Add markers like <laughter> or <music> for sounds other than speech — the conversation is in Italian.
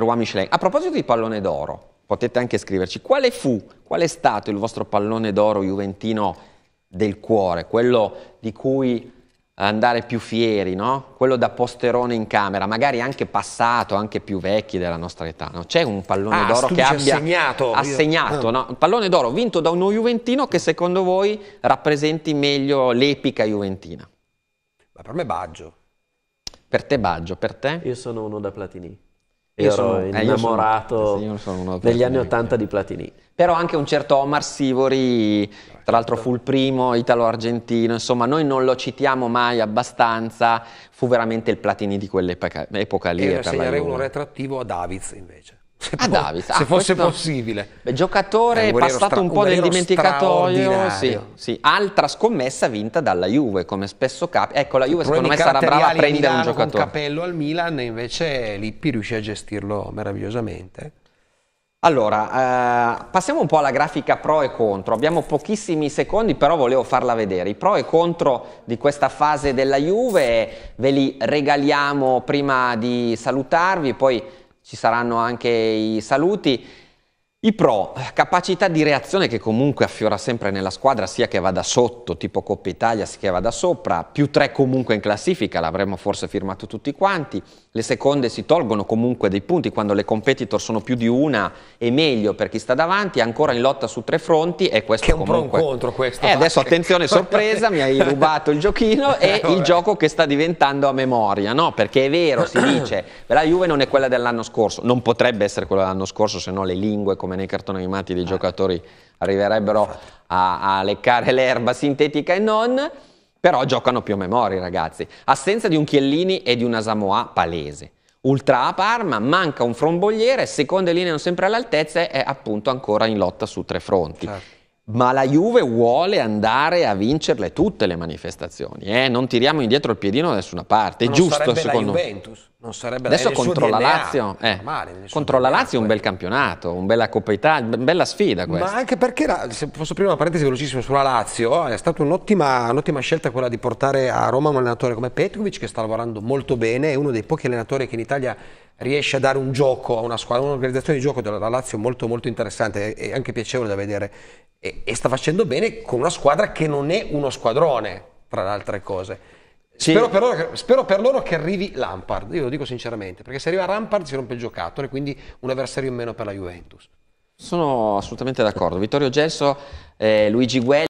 Roi Michelin. A proposito di pallone d'oro, potete anche scriverci quale fu, qual è stato il vostro pallone d'oro juventino del cuore, quello di cui andare più fieri, no? quello da posterone in camera, magari anche passato, anche più vecchi della nostra età. No? C'è un pallone ah, d'oro che abbia assegnato, assegnato ah. no? un pallone d'oro vinto da uno Juventino che secondo voi rappresenti meglio l'epica Juventina? Ma per me Baggio. Per te Baggio, per te? Io sono uno da Platini. Eh, io sono innamorato eh, sono, degli anni Ottanta di Platini. Però anche un certo Omar Sivori, tra l'altro fu il primo italo-argentino, insomma noi non lo citiamo mai abbastanza, fu veramente il Platini di quell'epoca lì. E segnerei un retrattivo a Davids invece. Se, ah, Davis, se ah, fosse questo... possibile. Beh, giocatore un passato stra... un po' nel dimenticatoio. Sì, sì. Altra scommessa vinta dalla Juve, come spesso capita. Ecco, la Juve secondo me sarà brava a prendere un giocatore. Con capello al Milan, invece Lippi riuscì a gestirlo meravigliosamente. Allora, eh, passiamo un po' alla grafica pro e contro. Abbiamo pochissimi secondi, però volevo farla vedere. I pro e contro di questa fase della Juve ve li regaliamo prima di salutarvi, poi ci saranno anche i saluti. I pro, capacità di reazione che comunque affiora sempre nella squadra, sia che vada sotto, tipo Coppa Italia, sia che vada sopra, più tre comunque in classifica, l'avremmo forse firmato tutti quanti, le seconde si tolgono comunque dei punti quando le competitor sono più di una e meglio per chi sta davanti, ancora in lotta su tre fronti e questo che è un comunque... contro questo. eh, adesso attenzione <laughs> sorpresa, mi hai rubato il giochino e <laughs> il gioco che sta diventando a memoria, no? Perché è vero, si dice, <clears throat> la Juve non è quella dell'anno scorso, non potrebbe essere quella dell'anno scorso se no le lingue come come nei cartoni animati dei eh. giocatori arriverebbero a, a leccare l'erba sintetica e non, però giocano più a memoria ragazzi. Assenza di un Chiellini e di una Samoa palese. Ultra a Parma, manca un frontbogliere, seconde linee non sempre all'altezza e è appunto ancora in lotta su tre fronti. Certo ma la Juve vuole andare a vincerle tutte le manifestazioni, eh? non tiriamo indietro il piedino da nessuna parte, è giusto secondo me. non sarebbe Adesso contro la Lazio, eh, male, contro DNA, la Lazio un bel campionato, una bella Coppa Italia, una bella sfida questa. Ma anche perché, la, se posso aprire una parentesi velocissima sulla Lazio, eh, è stata un'ottima, un'ottima, scelta quella di portare a Roma un allenatore come Petrovic che sta lavorando molto bene, è uno dei pochi allenatori che in Italia riesce a dare un gioco a una squadra, un'organizzazione di gioco della Lazio molto molto interessante e anche piacevole da vedere e, e, sta facendo bene con una squadra che non è uno squadrone, tra le altre cose. Sì. Spero, per loro, spero, per loro, che arrivi Lampard, io lo dico sinceramente, perché se arriva Lampard si rompe il giocattolo e quindi un avversario in meno per la Juventus. Sono assolutamente d'accordo. Vittorio Gelso, eh, Luigi Guelli.